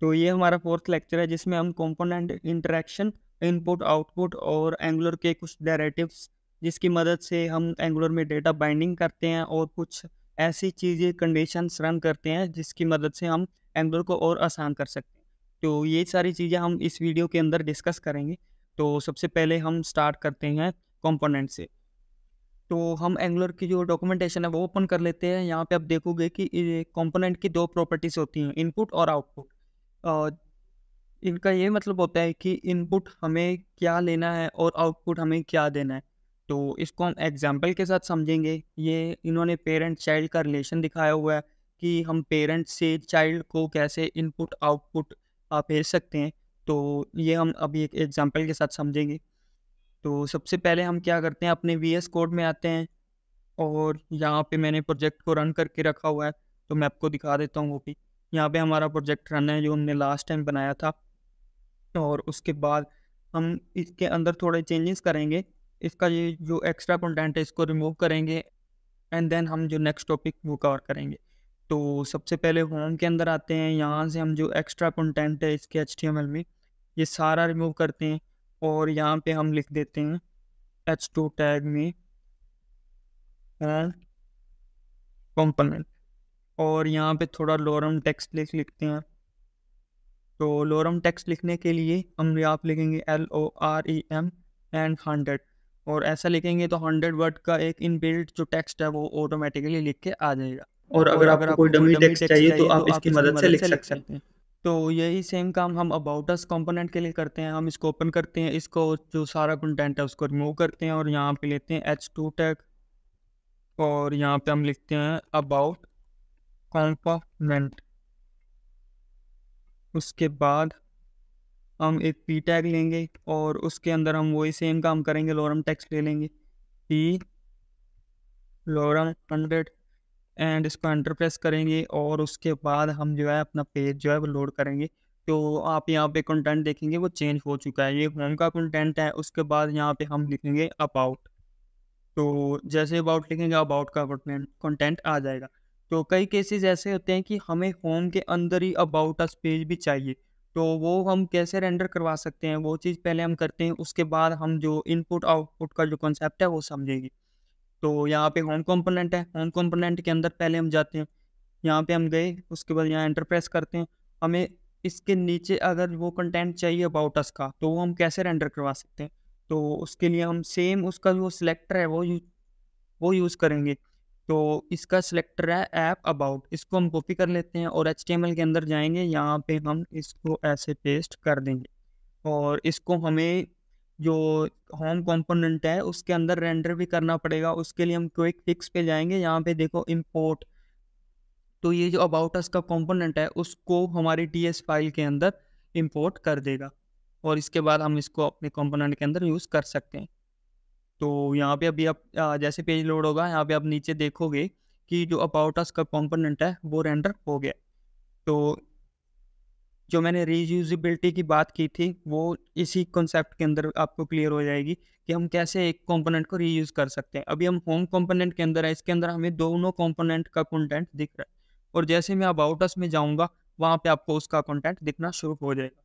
तो ये हमारा फोर्थ लेक्चर है जिसमें हम कंपोनेंट इंटरेक्शन इनपुट आउटपुट और एंगुलर के कुछ डायरेटिव जिसकी मदद से हम एंगुलर में डेटा बाइंडिंग करते हैं और कुछ ऐसी चीज़ें कंडीशंस रन करते हैं जिसकी मदद से हम एंगुलर को और आसान कर सकते हैं तो ये सारी चीज़ें हम इस वीडियो के अंदर डिस्कस करेंगे तो सबसे पहले हम स्टार्ट करते हैं कॉम्पोनेंट से तो हम एंगुलर की जो डॉक्यूमेंटेशन है वो ओपन कर लेते हैं यहाँ पे आप देखोगे कि कॉम्पोनेंट की दो प्रॉपर्टीज़ होती हैं इनपुट और आउटपुट इनका ये मतलब होता है कि इनपुट हमें क्या लेना है और आउटपुट हमें क्या देना है तो इसको हम एग्जाम्पल के साथ समझेंगे ये इन्होंने पेरेंट चाइल्ड का रिलेशन दिखाया हुआ है कि हम पेरेंट से चाइल्ड को कैसे इनपुट आउटपुट आप भेज सकते हैं तो ये हम अभी एक एग्जाम्पल के साथ समझेंगे तो सबसे पहले हम क्या करते हैं अपने वी एस कोड में आते हैं और यहाँ पे मैंने प्रोजेक्ट को रन करके रखा हुआ है तो मैं आपको दिखा देता हूँ वो भी यहाँ पे हमारा प्रोजेक्ट रन है जो हमने लास्ट टाइम बनाया था और उसके बाद हम इसके अंदर थोड़े चेंजेस करेंगे इसका ये जो एक्स्ट्रा कंटेंट है इसको रिमूव करेंगे एंड देन हम जो नेक्स्ट टॉपिक वो कवर करेंगे तो सबसे पहले होम के अंदर आते हैं यहाँ से हम जो एक्स्ट्रा कंटेंट है इसके एच में ये सारा रिमूव करते हैं और यहाँ पे हम लिख देते हैं एच टू टैग में कंपोनेंट और यहाँ पे थोड़ा लोरम टेक्स्ट लिख लिखते हैं तो लोरम टेक्स्ट लिखने के लिए हम आप लिखेंगे L O R E M and hundred और ऐसा लिखेंगे तो हंड्रेड वर्ड का एक बिल्ड जो टेक्स्ट है वो ऑटोमेटिकली लिख के आ जाएगा और अगर, अगर आपको कोई डमी टेक्स्ट चाहिए तो, तो आप इसकी मदद से लिख सकते हैं तो यही सेम काम हम अबाउट अस कंपोनेंट के लिए करते हैं हम इसको ओपन करते हैं इसको जो सारा कंटेंट है उसको रिमूव करते हैं और यहाँ पे लेते हैं एच टू टैग और यहाँ पे हम लिखते हैं अबाउट कॉम्पोनेंट उसके बाद हम एक पी टैग लेंगे और उसके अंदर हम वही सेम काम करेंगे लोरम टेक्स्ट ले लेंगे पी लोरम हंड्रेड एंड इसको एंटर प्रेस करेंगे और उसके बाद हम जो है अपना पेज जो है वो लोड करेंगे तो आप यहाँ पे कंटेंट देखेंगे वो चेंज हो चुका है ये होम का कंटेंट है उसके बाद यहाँ पे हम लिखेंगे अबाउट तो जैसे अबाउट लिखेंगे अबाउट का कंटेंट आ जाएगा तो कई केसेस ऐसे होते हैं कि हमें होम के अंदर ही अबाउट अस पेज भी चाहिए तो वो हम कैसे रेंडर करवा सकते हैं वो चीज़ पहले हम करते हैं उसके बाद हम जो इनपुट आउटपुट का जो कॉन्सेप्ट है वो समझेंगे तो यहाँ पे होम कंपोनेंट है होम कंपोनेंट के अंदर पहले हम जाते हैं यहाँ पे हम गए उसके बाद यहाँ एंटर प्रेस करते हैं हमें इसके नीचे अगर वो कंटेंट चाहिए अबाउट अस का तो वो हम कैसे रेंडर करवा सकते हैं तो उसके लिए हम सेम उसका जो सिलेक्टर है वो यू, वो यूज़ करेंगे तो इसका सिलेक्टर है ऐप अबाउट इसको हम कॉपी कर लेते हैं और एच के अंदर जाएंगे यहाँ पे हम इसको ऐसे पेस्ट कर देंगे और इसको हमें जो होम कंपोनेंट है उसके अंदर रेंडर भी करना पड़ेगा उसके लिए हम क्विक फिक्स पे जाएंगे यहाँ पे देखो इंपोर्ट तो ये जो अबाउट अस का कॉम्पोनेंट है उसको हमारी टी फाइल के अंदर इम्पोर्ट कर देगा और इसके बाद हम इसको अपने कॉम्पोनेंट के अंदर यूज़ कर सकते हैं तो यहाँ पे अभी आप जैसे पेज लोड होगा यहाँ पे आप नीचे देखोगे कि जो अबाउट अस का कंपोनेंट है वो रेंडर हो गया तो जो मैंने रीयूजिबिलिटी की बात की थी वो इसी कॉन्सेप्ट के अंदर आपको क्लियर हो जाएगी कि हम कैसे एक कंपोनेंट को रीयूज़ कर सकते हैं अभी हम होम कंपोनेंट के अंदर है इसके अंदर हमें दोनों कंपोनेंट का कंटेंट दिख रहा है और जैसे मैं अबाउट अस में जाऊँगा वहाँ पे आपको उसका कंटेंट दिखना शुरू हो जाएगा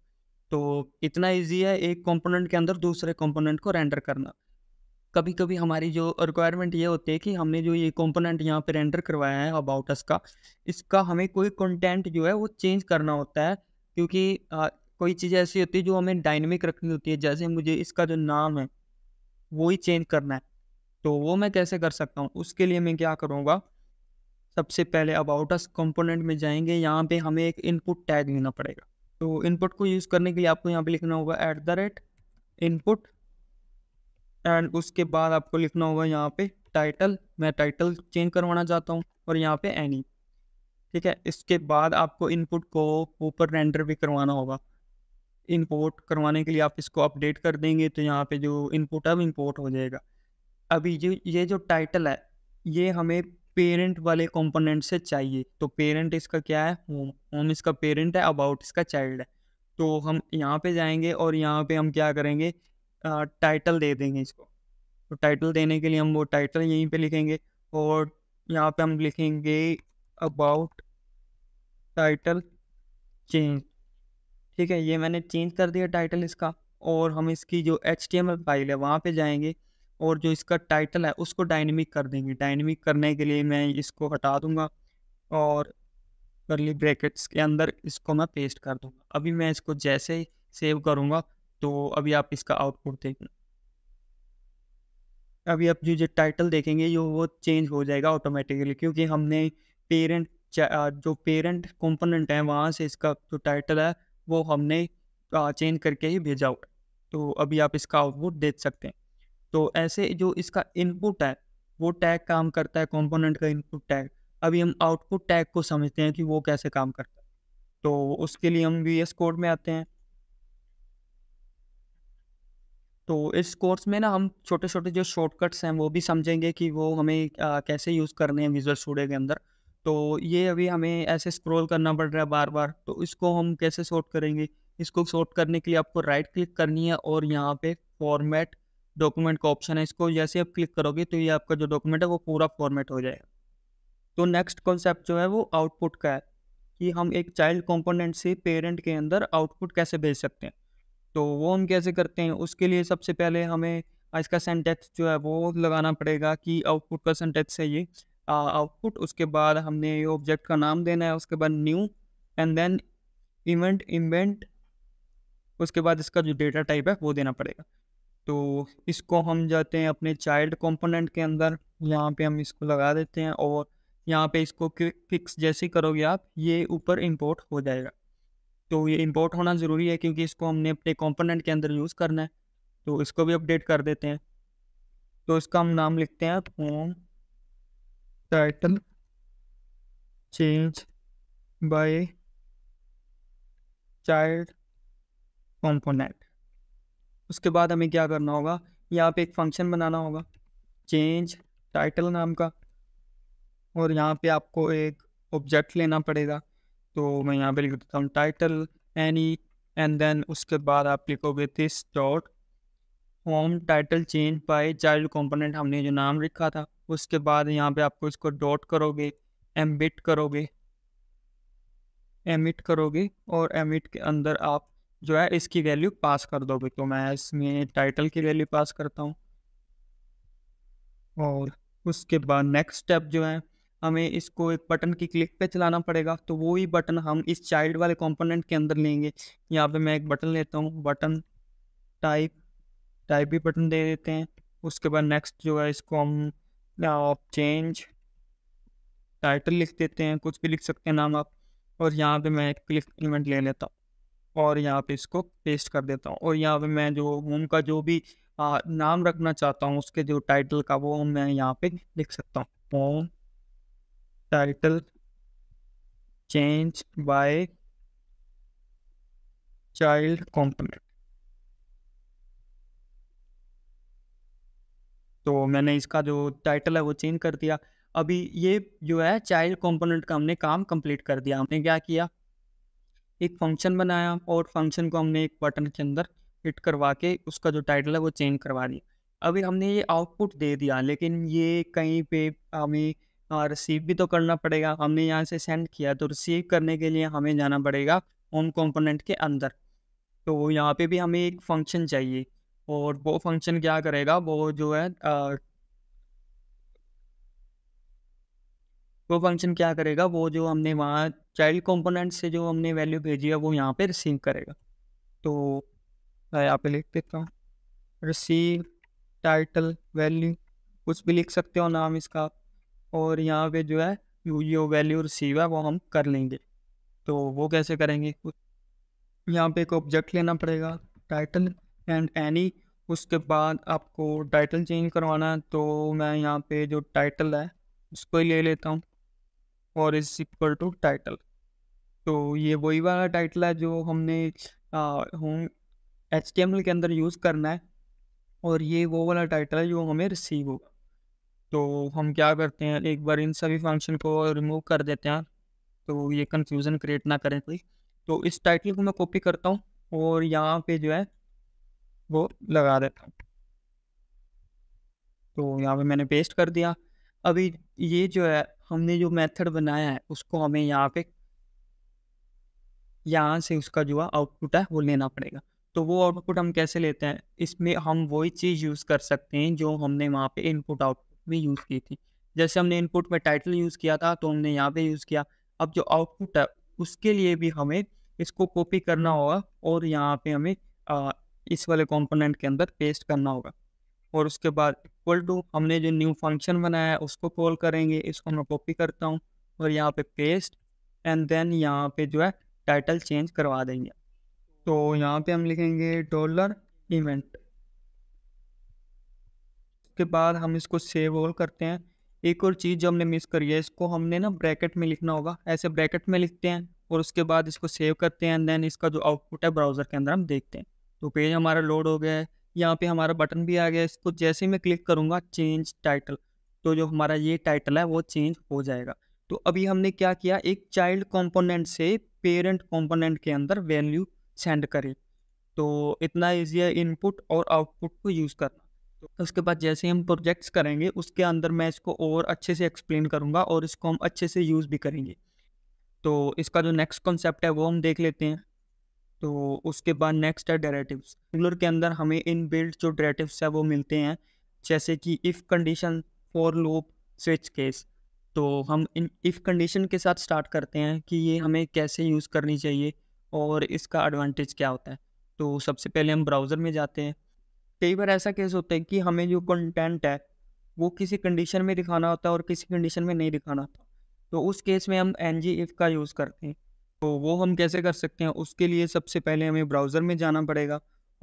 तो इतना ईजी है एक कंपोनेंट के अंदर दूसरे कंपोनेंट को रेंडर करना कभी कभी हमारी जो रिक्वायरमेंट ये होती है कि हमने जो ये कंपोनेंट यहाँ पर रेंडर करवाया है अबाउट अस का इसका हमें कोई कंटेंट जो है वो चेंज करना होता है क्योंकि आ, कोई चीज़ ऐसी होती है जो हमें डायनेमिक रखनी होती है जैसे मुझे इसका जो नाम है वो ही चेंज करना है तो वो मैं कैसे कर सकता हूँ उसके लिए मैं क्या करूँगा सबसे पहले अबाउट अस कंपोनेंट में जाएंगे यहाँ पे हमें एक इनपुट टैग लेना पड़ेगा तो इनपुट को यूज़ करने के लिए आपको यहाँ पे लिखना होगा at the rate input and उसके बाद आपको लिखना होगा यहाँ पे टाइटल मैं टाइटल चेंज करवाना चाहता हूँ और यहाँ पे एनी ठीक है इसके बाद आपको इनपुट को ऊपर रेंडर भी करवाना होगा इंपोर्ट करवाने के लिए आप इसको अपडेट कर देंगे तो यहाँ पे जो इनपुट है वो इम्पोर्ट हो जाएगा अभी जो ये जो टाइटल है ये हमें पेरेंट वाले कंपोनेंट से चाहिए तो पेरेंट इसका क्या है होम होम इसका पेरेंट है अबाउट इसका चाइल्ड है तो हम यहाँ पे जाएंगे और यहाँ पे हम क्या करेंगे टाइटल दे देंगे इसको तो टाइटल देने के लिए हम वो टाइटल यहीं पे लिखेंगे और यहाँ पे हम लिखेंगे अबाउट टाइटल चेंज ठीक है ये मैंने चेंज कर दिया टाइटल इसका और हम इसकी जो एच फाइल है वहाँ पे जाएंगे और जो इसका टाइटल है उसको डायनेमिक कर देंगे डायनेमिक करने के लिए मैं इसको हटा दूँगा और करली ब्रैकेट्स के अंदर इसको मैं पेस्ट कर दूँगा अभी मैं इसको जैसे ही सेव करूँगा तो अभी आप इसका आउटपुट देखें अभी आप जो जो टाइटल देखेंगे जो वो चेंज हो जाएगा ऑटोमेटिकली क्योंकि हमने पेरेंट जो पेरेंट कंपोनेंट है वहाँ से इसका जो टाइटल है वो हमने चेंज करके ही भेजा हुआ तो अभी आप इसका आउटपुट देख सकते हैं तो ऐसे जो इसका इनपुट है वो टैग काम करता है कंपोनेंट का इनपुट टैग अभी हम आउटपुट टैग को समझते हैं कि वो कैसे काम करता है तो उसके लिए हम वी एस कोड में आते हैं तो इस कोर्स में ना हम छोटे छोटे जो शॉर्टकट्स हैं वो भी समझेंगे कि वो हमें आ, कैसे यूज़ करने हैं विजुअल स्टूडियो के अंदर तो ये अभी हमें ऐसे स्क्रॉल करना पड़ रहा है बार बार तो इसको हम कैसे सॉर्ट करेंगे इसको सॉर्ट करने के लिए आपको राइट क्लिक करनी है और यहाँ पे फॉर्मेट डॉक्यूमेंट का ऑप्शन है इसको जैसे आप क्लिक करोगे तो ये आपका जो डॉक्यूमेंट है वो पूरा फॉर्मेट हो जाएगा तो नेक्स्ट कॉन्सेप्ट जो है वो आउटपुट का है कि हम एक चाइल्ड कॉम्पोनेंट से पेरेंट के अंदर आउटपुट कैसे भेज सकते हैं तो वो हम कैसे करते हैं उसके लिए सबसे पहले हमें इसका सेंटेक्स जो है वो लगाना पड़ेगा कि आउटपुट का सेंटेक्स है ये आउटपुट उसके बाद हमने ये ऑब्जेक्ट का नाम देना है उसके बाद new and then event event उसके बाद इसका जो डेटा टाइप है वो देना पड़ेगा तो इसको हम जाते हैं अपने चाइल्ड कंपोनेंट के अंदर यहाँ पे हम इसको लगा देते हैं और यहाँ पे इसको फिक्स जैसे करोगे आप ये ऊपर इंपोर्ट हो जाएगा तो ये इम्पोर्ट होना ज़रूरी है क्योंकि इसको हमने अपने कॉम्पोनेंट के अंदर यूज़ करना है तो इसको भी अपडेट कर देते हैं तो इसका हम नाम लिखते हैं form title change by child component उसके बाद हमें क्या करना होगा यहाँ पे एक फंक्शन बनाना होगा चेंज टाइटल नाम का और यहाँ पे आपको एक ऑब्जेक्ट लेना पड़ेगा तो मैं यहाँ पे लिख देता हूँ टाइटल एनी एंड देन उसके बाद आप लिखोगे this dot home title change by child component हमने जो नाम लिखा था उसके बाद यहाँ पे आपको इसको डॉट करोगे एमबिट करोगे एमिट करोगे और एमिट के अंदर आप जो है इसकी वैल्यू पास कर दोगे तो मैं इसमें टाइटल की वैल्यू पास करता हूँ और उसके बाद नेक्स्ट स्टेप जो है हमें इसको एक बटन की क्लिक पे चलाना पड़ेगा तो वो ही बटन हम इस चाइल्ड वाले कंपोनेंट के अंदर लेंगे यहाँ पे मैं एक बटन लेता हूँ बटन टाइप टाइप भी बटन दे देते हैं उसके बाद नेक्स्ट जो है इसको हम आप चेंज टाइटल लिख देते हैं कुछ भी लिख सकते हैं नाम आप और यहाँ पर मैं एक क्लिक इवेंट ले लेता हूँ और यहाँ पे इसको पेस्ट कर देता हूँ और यहाँ पे मैं जो होम का जो भी आ, नाम रखना चाहता हूँ उसके जो टाइटल का वो मैं यहाँ पे लिख सकता हूँ home title change by child component तो मैंने इसका जो टाइटल है वो चेंज कर दिया अभी ये जो है चाइल्ड कंपोनेंट का हमने काम कंप्लीट कर दिया हमने क्या किया एक फंक्शन बनाया और फंक्शन को हमने एक बटन के अंदर हिट करवा के उसका जो टाइटल है वो चेंज करवा दिया अभी हमने ये आउटपुट दे दिया लेकिन ये कहीं पे हमें और रिसीव भी तो करना पड़ेगा हमने यहाँ से सेंड किया तो रिसीव करने के लिए हमें जाना पड़ेगा होम कंपोनेंट के अंदर तो यहाँ पे भी हमें एक फंक्शन चाहिए और वो फंक्शन क्या करेगा वो जो है आ, वो फंक्शन क्या करेगा वो जो हमने वहाँ चाइल्ड कंपोनेंट से जो हमने वैल्यू भेजी है वो यहाँ पे रिसीव करेगा तो मैं यहाँ पे लिख देता हूँ रिसीव टाइटल वैल्यू कुछ भी लिख सकते हो नाम इसका और यहाँ पे जो है जो वैल्यू रिसीव है वो हम कर लेंगे तो वो कैसे करेंगे यहाँ पे एक ऑब्जेक्ट लेना पड़ेगा टाइटल एंड एनी उसके बाद आपको टाइटल चेंज करवाना है तो मैं यहाँ पे जो टाइटल है उसको ही ले लेता हूँ और इज इक्वल टू टाइटल तो ये वही वाला टाइटल है जो हमने होम एच के अंदर यूज़ करना है और ये वो वाला टाइटल है जो हमें रिसीव होगा तो हम क्या करते हैं एक बार इन सभी फंक्शन को रिमूव कर देते हैं तो ये कन्फ्यूज़न क्रिएट ना करें कोई तो इस टाइटल को मैं कॉपी करता हूँ और यहाँ पे जो है वो लगा देता हूँ तो यहाँ पे मैंने पेस्ट कर दिया अभी ये जो है हमने जो मेथड बनाया है उसको हमें यहाँ पे यहाँ से उसका जो है आउटपुट है वो लेना पड़ेगा तो वो आउटपुट हम कैसे लेते हैं इसमें हम वही चीज़ यूज़ कर सकते हैं जो हमने वहाँ पे इनपुट आउटपुट भी यूज़ की थी जैसे हमने इनपुट में टाइटल यूज़ किया था तो हमने यहाँ पे यूज़ किया अब जो आउटपुट है उसके लिए भी हमें इसको कॉपी करना होगा और यहाँ पे हमें आ, इस वाले कंपोनेंट के अंदर पेस्ट करना होगा और उसके बाद इक्वल टू हमने जो न्यू फंक्शन बनाया है उसको कॉल करेंगे इसको मैं कॉपी करता हूँ और यहाँ पे पेस्ट एंड देन यहाँ पे जो है टाइटल चेंज करवा देंगे तो यहाँ पे हम लिखेंगे डॉलर इवेंट उसके बाद हम इसको सेव ऑल करते हैं एक और चीज़ जो हमने मिस करी है इसको हमने ना ब्रैकेट में लिखना होगा ऐसे ब्रैकेट में लिखते हैं और उसके बाद इसको सेव करते हैं देन इसका जो आउटपुट है ब्राउज़र के अंदर हम देखते हैं तो पेज हमारा लोड हो गया है यहाँ पे हमारा बटन भी आ गया है इसको जैसे ही मैं क्लिक करूँगा चेंज टाइटल तो जो हमारा ये टाइटल है वो चेंज हो जाएगा तो अभी हमने क्या किया एक चाइल्ड कॉम्पोनेंट से पेरेंट कॉम्पोनेंट के अंदर वैल्यू सेंड करें तो इतना ईजी है इनपुट और आउटपुट को यूज़ करना तो उसके बाद जैसे हम प्रोजेक्ट्स करेंगे उसके अंदर मैं इसको और अच्छे से एक्सप्लेन करूँगा और इसको हम अच्छे से यूज़ भी करेंगे तो इसका जो नेक्स्ट कॉन्सेप्ट है वो हम देख लेते हैं तो उसके बाद नेक्स्ट है डेरेटिव्स सिंगुलर के अंदर हमें इन बिल्ड जो डेरेटिव्स है वो मिलते हैं जैसे कि if condition for loop switch case तो हम इन इफ़ कंडीशन के साथ स्टार्ट करते हैं कि ये हमें कैसे यूज़ करनी चाहिए और इसका एडवांटेज क्या होता है तो सबसे पहले हम ब्राउज़र में जाते हैं कई बार ऐसा केस होता है कि हमें जो कंटेंट है वो किसी कंडीशन में दिखाना होता है और किसी कंडीशन में नहीं दिखाना होता तो उस केस में हम एन जी इफ़ का यूज़ करते हैं तो वो हम कैसे कर सकते हैं उसके लिए सबसे पहले हमें ब्राउज़र में जाना पड़ेगा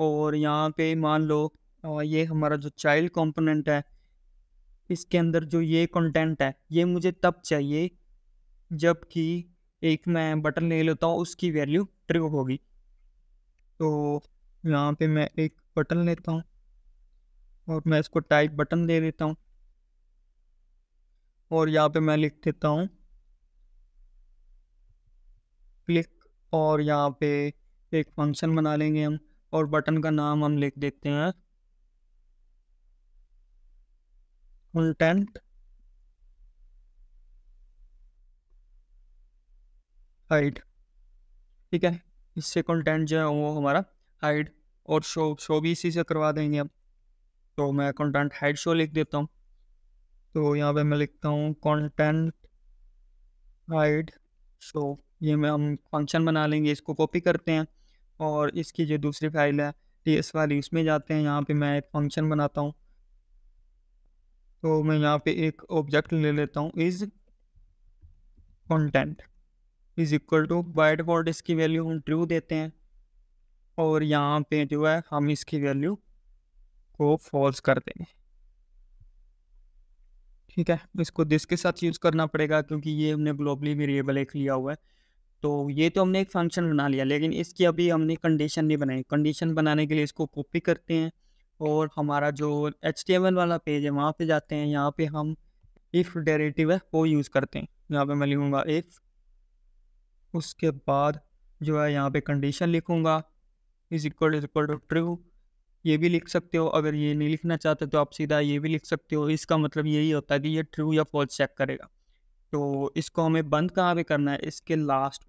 और यहाँ पे मान लो ये हमारा जो चाइल्ड कंपोनेंट है इसके अंदर जो ये कंटेंट है ये मुझे तब चाहिए जबकि एक मैं बटन ले लेता हूँ उसकी वैल्यू ट्रिप होगी तो यहाँ पे मैं एक बटन लेता हूँ और मैं इसको टाइप बटन दे देता हूँ और यहाँ पे मैं लिख देता हूँ क्लिक और यहाँ पे एक फंक्शन बना लेंगे हम और बटन का नाम हम लिख देते हैं कंटेंट हाइड ठीक है इससे कंटेंट जो है वो हमारा हाइड और शो शो भी इसी से करवा देंगे अब तो मैं कंटेंट हेड शो लिख देता हूँ तो यहाँ पे मैं लिखता हूँ कंटेंट हाइड शो ये मैं हम फंक्शन बना लेंगे इसको कॉपी करते हैं और इसकी जो दूसरी फाइल है टी एस वाली उसमें जाते हैं यहाँ पे मैं एक फंक्शन बनाता हूँ तो मैं यहाँ पे एक ऑब्जेक्ट ले लेता हूँ is content is equal to by default इसकी वैल्यू हम ट्रू देते हैं और यहाँ पे जो है हम इसकी वैल्यू को फॉल्स कर देंगे ठीक है इसको दिस के साथ यूज़ करना पड़ेगा क्योंकि ये हमने ग्लोबली वेरिएबल एक लिया हुआ है तो ये तो हमने एक फंक्शन बना लिया लेकिन इसकी अभी हमने कंडीशन नहीं बनाई कंडीशन बनाने के लिए इसको कॉपी करते हैं और हमारा जो एच वाला पेज है वहाँ पे जाते हैं यहाँ पे हम इफ़ डेरेटिव है वो यूज़ करते हैं यहाँ पे मैं लिखूँगा इफ़ उसके बाद जो है यहाँ पे कंडीशन लिखूँगा is equal is equal to true ये भी लिख सकते हो अगर ये नहीं लिखना चाहते तो आप सीधा ये भी लिख सकते हो इसका मतलब यही होता है कि ये ट्रू या फॉल्स चेक करेगा तो इसको हमें बंद कहाँ पे करना है इसके लास्ट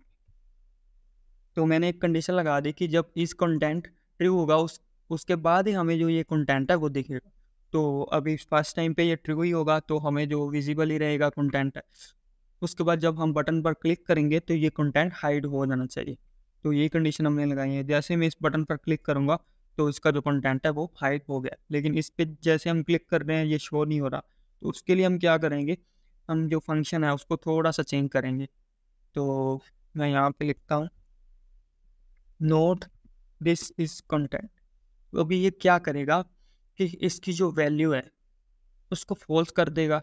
तो मैंने एक कंडीशन लगा दी कि जब इस कंटेंट ट्रू होगा उस उसके बाद ही हमें जो ये कंटेंट है वो दिखेगा तो अभी फर्स्ट टाइम पे ये ट्रू ही होगा तो हमें जो विजिबल ही रहेगा कंटेंट है उसके बाद जब हम बटन पर क्लिक करेंगे तो ये कंटेंट हाइड हो जाना चाहिए तो ये कंडीशन हमने लगाई है जैसे मैं इस बटन पर क्लिक करूँगा तो इसका जो कंटेंट है वो हाइड हो गया लेकिन इस पर जैसे हम क्लिक कर रहे हैं ये शो नहीं हो रहा तो उसके लिए हम क्या करेंगे हम जो फंक्शन है उसको थोड़ा सा चेंज करेंगे तो मैं यहाँ पे लिखता हूँ नोट दिस इज कंटेंट अभी ये क्या करेगा कि इसकी जो वैल्यू है उसको फॉल्स कर देगा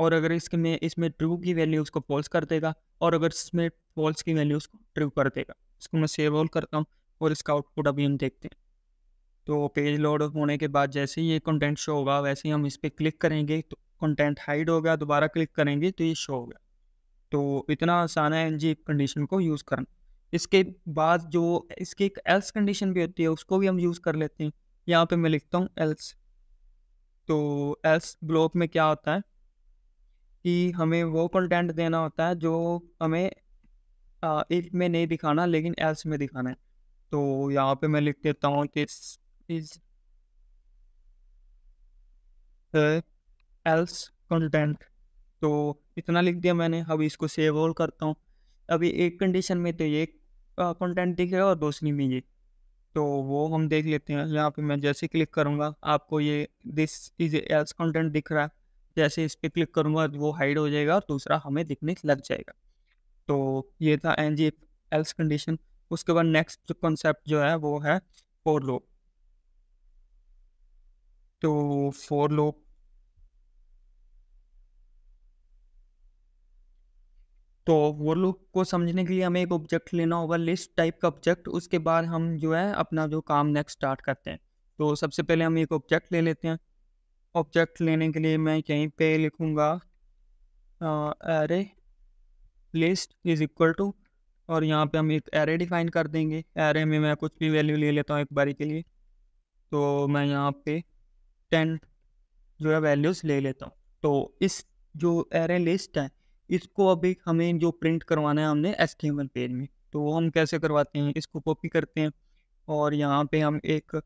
और अगर इसके में इसमें ट्रू की वैल्यू उसको फॉल्स कर देगा और अगर इसमें फॉल्स की वैल्यू उसको ट्रू कर देगा इसको मैं सेव ऑल करता हूँ और इसका आउटपुट अभी हम देखते हैं तो पेज लोड होने के बाद जैसे ही ये कंटेंट शो होगा वैसे ही हम इस पर क्लिक करेंगे तो कंटेंट हाइड हो गया दोबारा क्लिक करेंगे तो ये शो हो गया तो इतना आसान है एन जी कंडीशन को यूज़ करना इसके बाद जो इसकी एक एल्स कंडीशन भी होती है उसको भी हम यूज़ कर लेते हैं यहाँ पे मैं लिखता हूँ एल्स तो एल्स ब्लॉक में क्या होता है कि हमें वो कंटेंट देना होता है जो हमें इफ में नहीं दिखाना लेकिन एल्स में दिखाना है तो यहाँ पे मैं लिख देता हूँ कि इज एल्स कंटेंट तो इतना लिख दिया मैंने अब इसको सेव ऑल करता हूँ अभी एक कंडीशन में तो ये कंटेंट दिखेगा और दूसरी में ये तो वो हम देख लेते हैं यहाँ पे मैं जैसे क्लिक करूँगा आपको ये दिस इज एल्स कंटेंट दिख रहा है जैसे इस पर क्लिक करूँगा वो हाइड हो जाएगा और दूसरा हमें दिखने लग जाएगा तो ये था एन जी एल्स कंडीशन उसके बाद नेक्स्ट कॉन्सेप्ट जो है वो है फोर लोप तो फोर लोप तो वो लोग को समझने के लिए हमें एक ऑब्जेक्ट लेना होगा लिस्ट टाइप का ऑब्जेक्ट उसके बाद हम जो है अपना जो काम नेक्स्ट स्टार्ट करते हैं तो सबसे पहले हम एक ऑब्जेक्ट ले लेते हैं ऑब्जेक्ट लेने के लिए मैं यहीं पे लिखूँगा array list is equal to और यहाँ पे हम एक एरे डिफाइन कर देंगे एरे में मैं कुछ भी वैल्यू ले लेता हूँ एक बारी के लिए तो मैं यहाँ पे टेन जो है वैल्यूज़ ले लेता हूँ तो इस जो एरे लिस्ट है इसको अभी हमें जो प्रिंट करवाना है हमने एस पेज में तो हम कैसे करवाते हैं इसको कॉपी करते हैं और यहाँ पे हम एक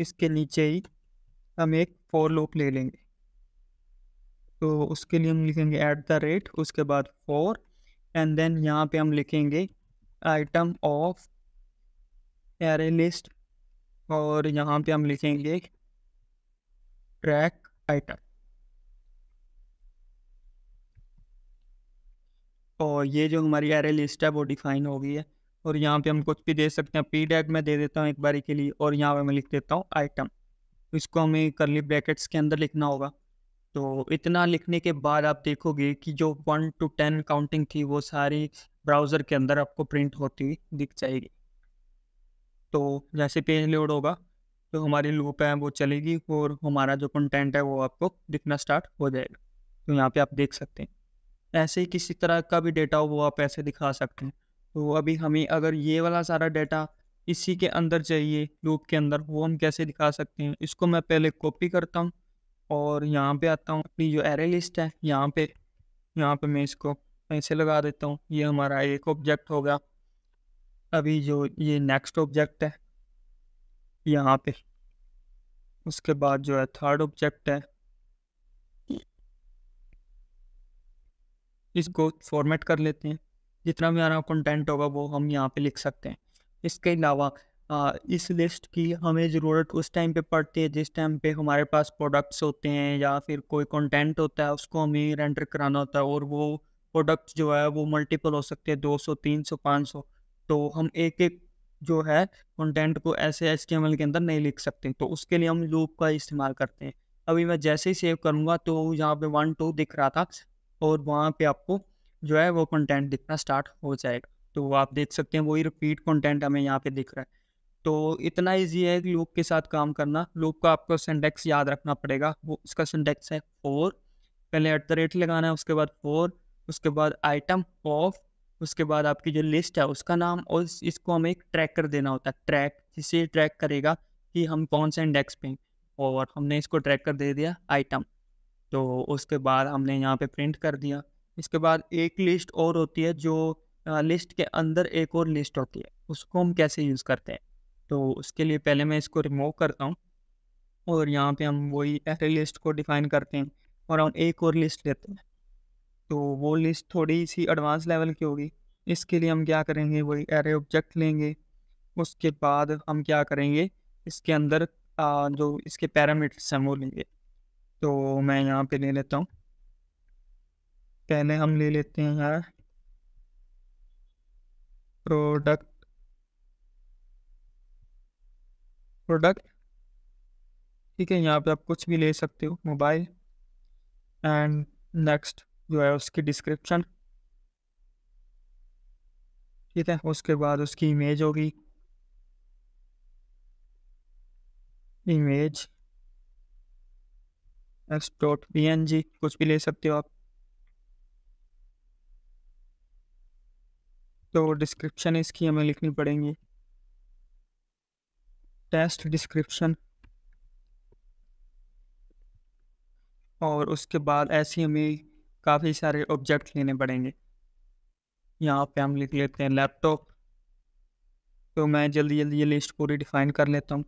इसके नीचे ही हम एक फॉर लूप ले लेंगे तो उसके लिए हम लिखेंगे एट द रेट उसके बाद फॉर एंड देन यहाँ पे हम लिखेंगे आइटम ऑफ एरे लिस्ट और यहाँ पे हम लिखेंगे ट्रैक आइटम और ये जो हमारी एरे लिस्ट है वो डिफाइन हो गई है और यहाँ पे हम कुछ भी दे सकते हैं पी में दे देता हूँ एक बारी के लिए और यहाँ पे मैं लिख देता हूँ आइटम इसको हमें करली ब्रैकेट्स के अंदर लिखना होगा तो इतना लिखने के बाद आप देखोगे कि जो वन टू टेन काउंटिंग थी वो सारी ब्राउज़र के अंदर आपको प्रिंट होती हुई दिख जाएगी तो जैसे पेज लोड होगा तो हमारी लूप है वो चलेगी और हमारा जो कंटेंट है वो आपको दिखना स्टार्ट हो जाएगा तो यहाँ पे आप देख सकते हैं ऐसे ही किसी तरह का भी डेटा हो वो आप ऐसे दिखा सकते हैं तो अभी हमें अगर ये वाला सारा डेटा इसी के अंदर चाहिए लूप के अंदर वो हम कैसे दिखा सकते हैं इसको मैं पहले कॉपी करता हूँ और यहाँ पे आता हूँ अपनी जो एरे लिस्ट है यहाँ पे यहाँ पे मैं इसको ऐसे लगा देता हूँ ये हमारा एक ऑब्जेक्ट होगा अभी जो ये नेक्स्ट ऑब्जेक्ट है यहाँ पे उसके बाद जो है थर्ड ऑब्जेक्ट है इसको फॉर्मेट कर लेते हैं जितना भी हमारा कंटेंट होगा वो हम यहाँ पे लिख सकते हैं इसके अलावा इस लिस्ट की हमें ज़रूरत उस टाइम पे पड़ती है जिस टाइम पे हमारे पास प्रोडक्ट्स होते हैं या फिर कोई कंटेंट होता है उसको हमें रेंडर कराना होता है और वो प्रोडक्ट्स जो है वो मल्टीपल हो सकते हैं दो सौ तीन सौ पाँच सौ तो हम एक एक जो है कंटेंट को ऐसे एच के अंदर नहीं लिख सकते तो उसके लिए हम लूप का इस्तेमाल करते हैं अभी मैं जैसे ही सेव करूँगा तो यहाँ पे वन टू दिख रहा था और वहाँ पे आपको जो है वो कंटेंट दिखना स्टार्ट हो जाएगा तो आप देख सकते हैं वही रिपीट कंटेंट हमें यहाँ पे दिख रहा है तो इतना ईजी है कि लूप के साथ काम करना लूप का आपको सेंडेक्स याद रखना पड़ेगा वो उसका सेंडेक्स है फोर पहले एट द रेट लगाना है उसके बाद फोर उसके बाद आइटम ऑफ उसके बाद आपकी जो लिस्ट है उसका नाम और इसको हमें एक ट्रैकर देना होता है ट्रैक जिसे ट्रैक करेगा कि हम कौन से इंडेक्स पे और हमने इसको ट्रैक कर दे दिया आइटम तो उसके बाद हमने यहाँ पे प्रिंट कर दिया इसके बाद एक लिस्ट और होती है जो लिस्ट के अंदर एक और लिस्ट होती है उसको हम कैसे यूज़ करते हैं तो उसके लिए पहले मैं इसको रिमूव करता हूँ और यहाँ पे हम वही एरे लिस्ट को डिफाइन करते हैं और हम एक और लिस्ट लेते हैं तो वो लिस्ट थोड़ी सी एडवांस लेवल की होगी इसके लिए हम क्या करेंगे वही एरे ऑब्जेक्ट लेंगे उसके बाद हम क्या करेंगे इसके अंदर आ, जो इसके पैरामीटर्स हैं वो लेंगे तो मैं यहाँ पे ले लेता हूँ पहले हम ले लेते हैं यार प्रोडक्ट प्रोडक्ट ठीक है यहाँ पे आप कुछ भी ले सकते हो मोबाइल एंड नेक्स्ट जो है उसकी डिस्क्रिप्शन ठीक है उसके बाद उसकी इमेज होगी image x dot P N G कुछ भी ले सकते हो आप तो डिस्क्रिप्शन इसकी हमें लिखनी पड़ेंगी टेस्ट डिस्क्रिप्शन और उसके बाद ऐसे हमें काफ़ी सारे ऑब्जेक्ट लेने पड़ेंगे यहाँ पे हम लिख लेते हैं लैपटॉप तो मैं जल्दी जल्दी ये लिस्ट पूरी डिफ़ाइन कर लेता हूँ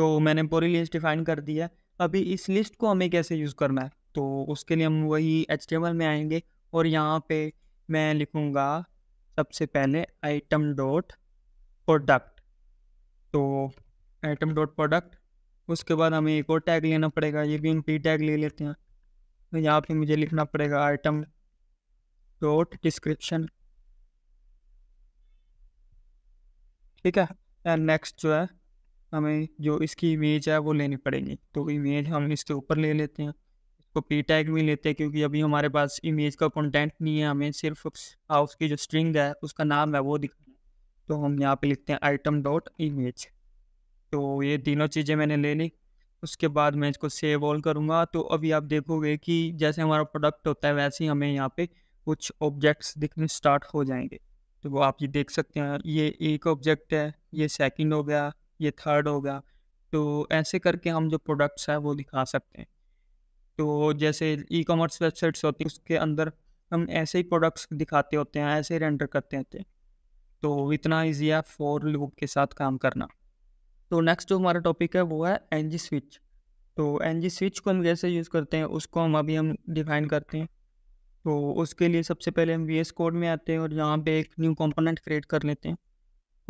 तो मैंने पूरी लिस्ट डिफाइन कर दी है अभी इस लिस्ट को हमें कैसे यूज़ करना है तो उसके लिए हम वही एच में आएंगे और यहाँ पे मैं लिखूँगा सबसे पहले आइटम डॉट प्रोडक्ट तो आइटम डॉट प्रोडक्ट उसके बाद हमें एक और टैग लेना पड़ेगा ये भी हम पी टैग ले लेते हैं तो यहाँ पे मुझे लिखना पड़ेगा आइटम डॉट डिस्क्रिप्शन ठीक है एंड नेक्स्ट जो है हमें जो इसकी इमेज है वो लेनी पड़ेगी तो इमेज हम इसके ऊपर ले लेते हैं इसको पी टैग भी लेते हैं क्योंकि अभी हमारे पास इमेज का कंटेंट नहीं है हमें सिर्फ हाउस की जो स्ट्रिंग है उसका नाम है वो दिखा तो हम यहाँ पे लिखते हैं आइटम डॉट इमेज तो ये तीनों चीज़ें मैंने ले ली उसके बाद मैं इसको सेव ऑल करूँगा तो अभी आप देखोगे कि जैसे हमारा प्रोडक्ट होता है वैसे ही हमें यहाँ पे कुछ ऑब्जेक्ट्स दिखने स्टार्ट हो जाएंगे तो वो आप ये देख सकते हैं ये एक ऑब्जेक्ट है ये सेकेंड हो गया ये थर्ड होगा तो ऐसे करके हम जो प्रोडक्ट्स हैं वो दिखा सकते हैं तो जैसे ई कॉमर्स वेबसाइट्स होती है उसके अंदर हम ऐसे ही प्रोडक्ट्स दिखाते होते हैं ऐसे ही रेंडर करते होते हैं तो इतना ईजी है फोर लूप के साथ काम करना तो नेक्स्ट जो हमारा टॉपिक है वो है एन जी स्विच तो एन जी स्विच को हम कैसे यूज़ करते हैं उसको हम अभी हम डिफाइन करते हैं तो उसके लिए सबसे पहले हम वी एस कोड में आते हैं और यहाँ पे एक न्यू कंपोनेंट क्रिएट कर लेते हैं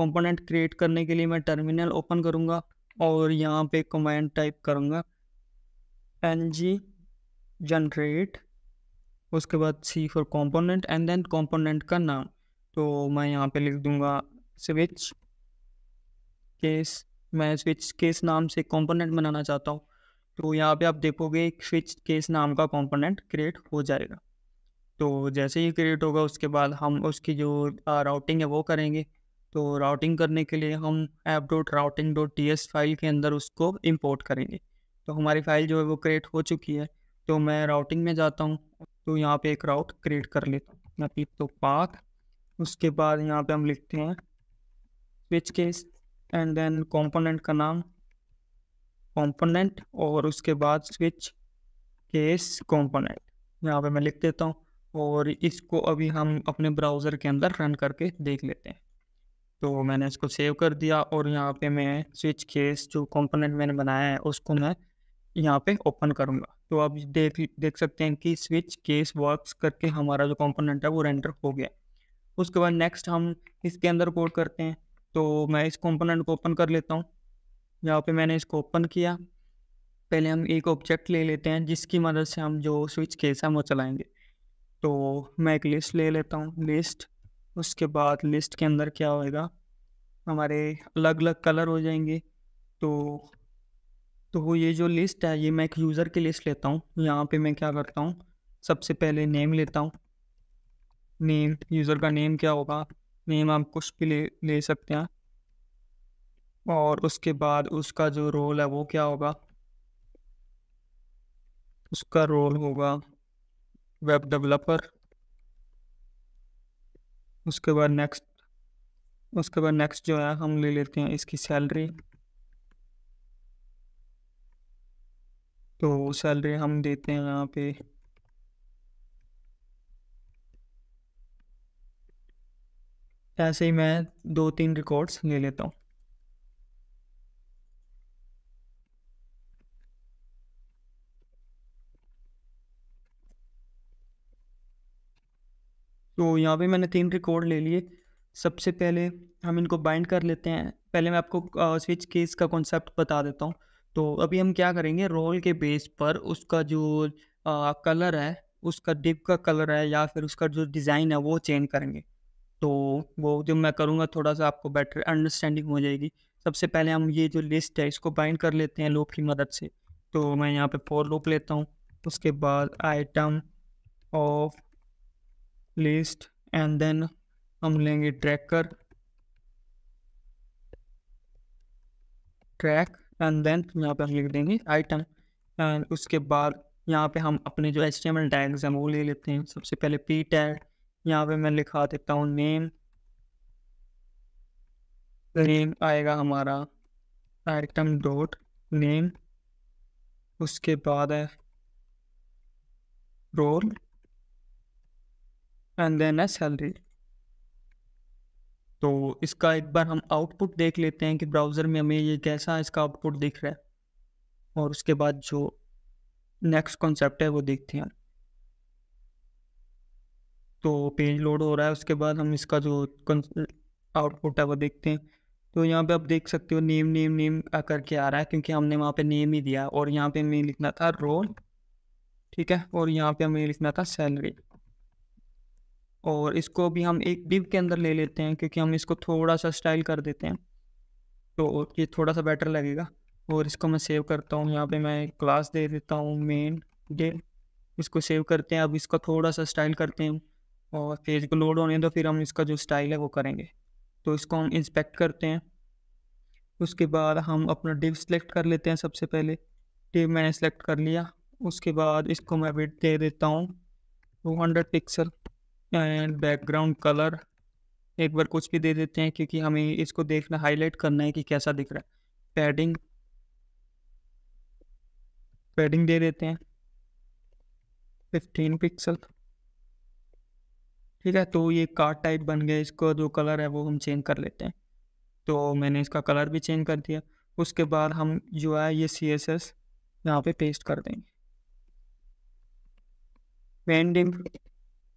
कंपोनेंट क्रिएट करने के लिए मैं टर्मिनल ओपन करूँगा और यहाँ पे कमांड टाइप करूँगा एन जी जनरेट उसके बाद C for component and then component का नाम तो मैं यहाँ पे लिख दूँगा स्विच केस मैं स्विच केस नाम से कंपोनेंट बनाना चाहता हूँ तो यहाँ पे आप देखोगे एक स्विच केस नाम का कंपोनेंट क्रिएट हो जाएगा तो जैसे ही क्रिएट होगा उसके बाद हम उसकी जो राउटिंग है वो करेंगे तो राउटिंग करने के लिए हम app dot routing dot T S file के अंदर उसको इम्पोर्ट करेंगे तो हमारी फाइल जो है वो क्रिएट हो चुकी है तो मैं राउटिंग में जाता हूँ तो यहाँ पे एक राउट क्रिएट कर लेता हूँ मैं क्लिक तो पाथ उसके बाद यहाँ पे हम लिखते हैं switch case and then component का नाम कंपोनेंट और उसके बाद स्विच केस कंपोनेंट यहाँ पे मैं लिख देता हूँ और इसको अभी हम अपने ब्राउज़र के अंदर रन करके देख लेते हैं तो मैंने इसको सेव कर दिया और यहाँ पे मैं स्विच केस जो कंपोनेंट मैंने बनाया है उसको मैं यहाँ पे ओपन करूँगा तो आप देख देख सकते हैं कि स्विच केस वर्क्स करके हमारा जो कंपोनेंट है वो रेंडर हो गया उसके बाद नेक्स्ट हम इसके अंदर कोड करते हैं तो मैं इस कंपोनेंट को ओपन कर लेता हूँ यहाँ पे मैंने इसको ओपन किया पहले हम एक ऑब्जेक्ट ले लेते हैं जिसकी मदद से हम जो स्विच केस है वो चलाएँगे तो मैं एक लिस्ट ले लेता हूँ लिस्ट उसके बाद लिस्ट के अंदर क्या होएगा हमारे अलग अलग कलर हो जाएंगे तो तो वो ये जो लिस्ट है ये मैं एक यूज़र की लिस्ट लेता हूँ यहाँ पे मैं क्या करता हूँ सबसे पहले नेम लेता हूँ नेम यूज़र का नेम क्या होगा नेम आप कुछ भी ले ले सकते हैं और उसके बाद उसका जो रोल है वो क्या होगा उसका रोल होगा वेब डेवलपर उसके बाद नेक्स्ट उसके बाद नेक्स्ट जो है हम ले लेते हैं इसकी सैलरी तो सैलरी हम देते हैं यहाँ पे ऐसे ही मैं दो तीन रिकॉर्ड्स ले लेता हूँ तो यहाँ पे मैंने तीन रिकॉर्ड ले लिए सबसे पहले हम इनको बाइंड कर लेते हैं पहले मैं आपको स्विच केस का कॉन्सेप्ट बता देता हूँ तो अभी हम क्या करेंगे रोल के बेस पर उसका जो आ, कलर है उसका डिप का कलर है या फिर उसका जो डिज़ाइन है वो चेंज करेंगे तो वो जो मैं करूँगा थोड़ा सा आपको बेटर अंडरस्टैंडिंग हो जाएगी सबसे पहले हम ये जो लिस्ट है इसको बाइंड कर लेते हैं लूप की मदद से तो मैं यहाँ पे फोर लूप लेता हूँ उसके बाद item of list and then हम लेंगे ट्रैकर ट्रैक एंड देन यहाँ पे हम लिख देंगे आइटम एंड उसके बाद यहाँ पे हम अपने जो H T M L tags हैं वो ले लेते हैं सबसे पहले पी टैग यहाँ पे मैं लिखा देता हूँ नेम नेम आएगा हमारा आइटम डॉट नेम उसके बाद है रोल एंड देन है सैलरी तो इसका एक बार हम आउटपुट देख लेते हैं कि ब्राउज़र में हमें ये कैसा इसका आउटपुट दिख रहा है और उसके बाद जो नेक्स्ट कॉन्सेप्ट है वो देखते हैं तो पेज लोड हो रहा है उसके बाद हम इसका जो आउटपुट है वो देखते हैं तो यहाँ पे आप देख सकते हो नेम नेम नेम करके आ रहा है क्योंकि हमने वहाँ पे नेम ही दिया और यहाँ पे हमें लिखना था रोल ठीक है और यहाँ पे हमें लिखना था सैलरी और इसको भी हम एक डिव के अंदर ले लेते हैं क्योंकि हम इसको थोड़ा सा स्टाइल कर देते हैं तो ये थोड़ा सा बेटर लगेगा और इसको मैं सेव करता हूँ यहाँ पे मैं क्लास दे देता हूँ मेन डिव इसको सेव करते हैं अब इसको थोड़ा सा स्टाइल करते हैं और पेज को लोड होने तो फिर हम इसका जो स्टाइल है वो करेंगे तो इसको हम इंस्पेक्ट करते हैं उसके बाद हम अपना डिव सेलेक्ट कर लेते हैं सबसे पहले डिव मैंने सेलेक्ट कर लिया उसके बाद इसको मैं वेट दे देता हूँ two hundred pixel and background colour एक बार कुछ भी दे देते हैं क्योंकि हमें इसको देखना हाईलाइट करना है कि कैसा दिख रहा है पैडिंग पैडिंग दे देते हैं फिफ्टीन पिक्सल ठीक है तो ये कार्ड टाइप बन गया इसका जो कलर है वो हम चेंज कर लेते हैं तो मैंने इसका कलर भी चेंज कर दिया उसके बाद हम जो है ये सी एस एस यहाँ पे पेस्ट कर देंगे पेंडिंग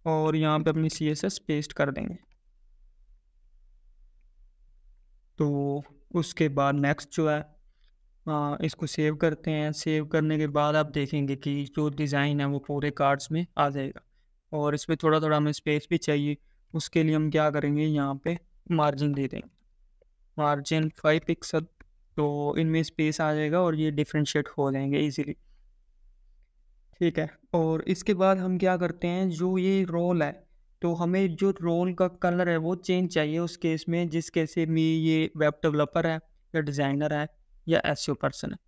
और यहाँ पे अपनी सी एस एस पेस्ट कर देंगे तो उसके बाद नेक्स्ट जो है आ, इसको सेव करते हैं सेव करने के बाद आप देखेंगे कि जो डिज़ाइन है वो पूरे कार्ड्स में आ जाएगा और इसमें थोड़ा थोड़ा हमें स्पेस भी चाहिए उसके लिए हम क्या करेंगे यहाँ पे मार्जिन दे देंगे मार्जिन फाइव पिक्सल तो इनमें स्पेस आ जाएगा और ये डिफ्रेंशिएट हो जाएंगे ईजीली ठीक है और इसके बाद हम क्या करते हैं जो ये रोल है तो हमें जो रोल का कलर है वो चेंज चाहिए उस केस में जिस केस में ये वेब डेवलपर है या डिज़ाइनर है या एस पर्सन है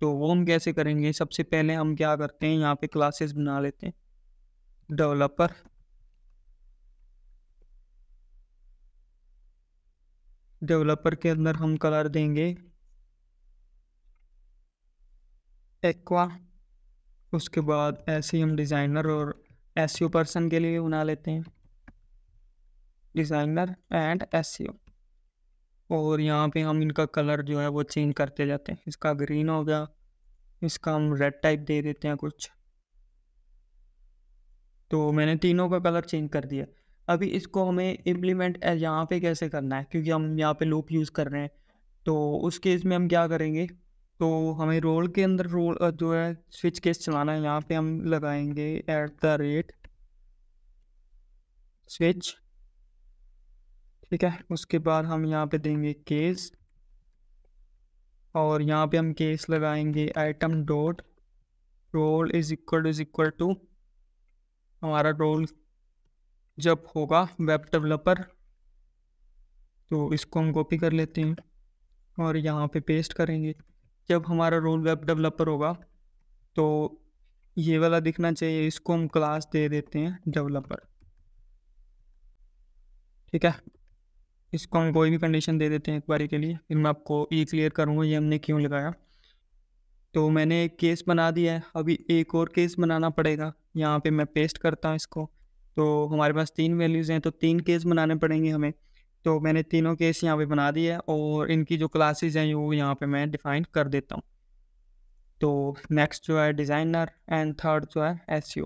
तो वो हम कैसे करेंगे सबसे पहले हम क्या करते हैं यहाँ पे क्लासेस बना लेते हैं डेवलपर डेवलपर के अंदर हम कलर देंगे एक्वा उसके बाद ऐसे ही हम डिज़ाइनर और एस पर्सन e के लिए बना लेते हैं डिज़ाइनर एंड एस और यहाँ पे हम इनका कलर जो है वो चेंज करते जाते हैं इसका ग्रीन हो गया इसका हम रेड टाइप दे देते हैं कुछ तो मैंने तीनों का कलर चेंज कर दिया अभी इसको हमें इम्प्लीमेंट यहाँ पे कैसे करना है क्योंकि हम यहाँ पे लूप यूज़ कर रहे हैं तो उस केस में हम क्या करेंगे तो हमें रोल के अंदर रोल जो है स्विच केस चलाना है यहाँ पे हम लगाएंगे एट द रेट स्विच ठीक है उसके बाद हम यहाँ पे देंगे केस और यहाँ पे हम केस लगाएंगे item dot role is equal is equal to हमारा रोल जब होगा वेब डेवलपर तो इसको हम कॉपी कर लेते हैं और यहाँ पे पेस्ट करेंगे जब हमारा रोल वेब डेवलपर होगा तो ये वाला दिखना चाहिए इसको हम क्लास दे देते हैं डेवलपर ठीक है इसको हम कोई भी कंडीशन दे देते हैं एक बारी के लिए फिर मैं आपको ये क्लियर करूँगा ये हमने क्यों लगाया तो मैंने एक केस बना दिया है अभी एक और केस बनाना पड़ेगा यहाँ पे मैं पेस्ट करता हूँ इसको तो हमारे पास तीन वैल्यूज़ हैं तो तीन केस बनाने पड़ेंगे हमें तो मैंने तीनों केस यहाँ पे बना दिए है और इनकी जो क्लासेस हैं वो यहाँ पे मैं डिफाइन कर देता हूँ तो नेक्स्ट जो है डिज़ाइनर एंड थर्ड जो है एस e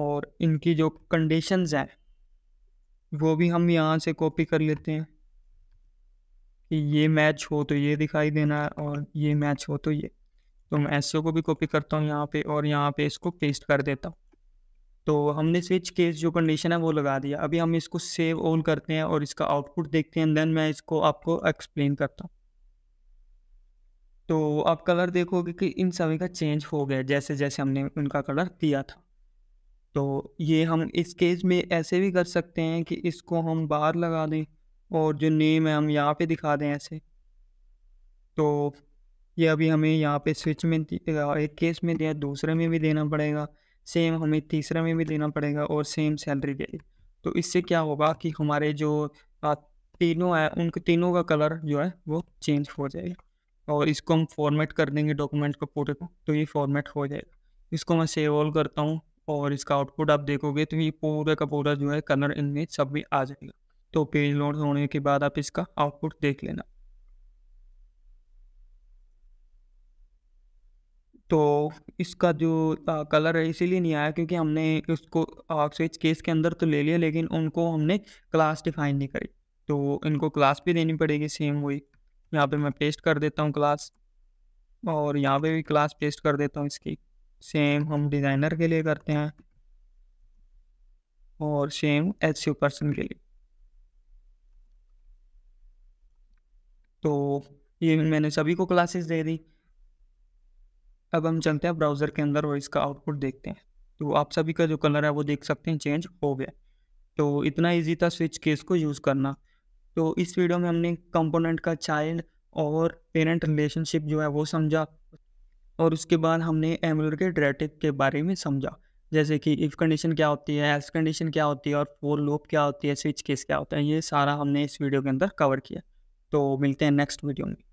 और इनकी जो कंडीशंस हैं वो भी हम यहाँ से कॉपी कर लेते हैं कि ये मैच हो तो ये दिखाई देना है और ये मैच हो तो ये तो मैं एस e को भी कॉपी करता हूँ यहाँ पे और यहाँ पे इसको पेस्ट कर देता हूँ तो हमने स्विच केस जो कंडीशन है वो लगा दिया अभी हम इसको सेव ऑल करते हैं और इसका आउटपुट देखते हैं देन मैं इसको आपको एक्सप्लेन करता हूँ तो आप कलर देखोगे कि इन सभी का चेंज हो गया जैसे जैसे हमने उनका कलर दिया था तो ये हम इस केस में ऐसे भी कर सकते हैं कि इसको हम बाहर लगा दें और जो नेम है हम यहाँ पे दिखा दें ऐसे तो ये अभी हमें यहाँ पे स्विच में एक केस में दिया दूसरे में भी देना पड़ेगा सेम हमें तीसरे में भी देना पड़ेगा और सेम सैलरी के लिए तो इससे क्या होगा कि हमारे जो तीनों है उन तीनों का कलर जो है वो चेंज हो जाएगा और इसको हम फॉर्मेट कर देंगे डॉक्यूमेंट को पूरे को तो ये फॉर्मेट हो जाएगा इसको मैं सेव ऑल करता हूँ और इसका आउटपुट आप देखोगे तो ये पूरे का पूरा जो है कलर इनमें सब भी आ जाएगा तो पेज लोड होने के बाद आप इसका आउटपुट देख लेना तो इसका जो आ, कलर है इसीलिए नहीं आया क्योंकि हमने उसको स्विच केस के अंदर तो ले लिया लेकिन उनको हमने क्लास डिफाइन नहीं करी तो इनको क्लास भी देनी पड़ेगी सेम वही यहाँ पे मैं पेस्ट कर देता हूँ क्लास और यहाँ पे भी क्लास पेस्ट कर देता हूँ इसकी सेम हम डिज़ाइनर के लिए करते हैं और सेम एच पर्सन के लिए तो ये मैंने सभी को क्लासेस दे दी अब हम चलते हैं ब्राउज़र के अंदर और इसका आउटपुट देखते हैं तो आप सभी का जो कलर है वो देख सकते हैं चेंज हो गया तो इतना ईजी था स्विच केस को यूज़ करना तो इस वीडियो में हमने कंपोनेंट का चाइल्ड और पेरेंट रिलेशनशिप जो है वो समझा और उसके बाद हमने एमुलर के डेरेटिव के बारे में समझा जैसे कि इफ़ कंडीशन क्या होती है एल्स कंडीशन क्या होती है और फोर लोप क्या होती है स्विच केस क्या होता है ये सारा हमने इस वीडियो के अंदर कवर किया तो मिलते हैं नेक्स्ट वीडियो में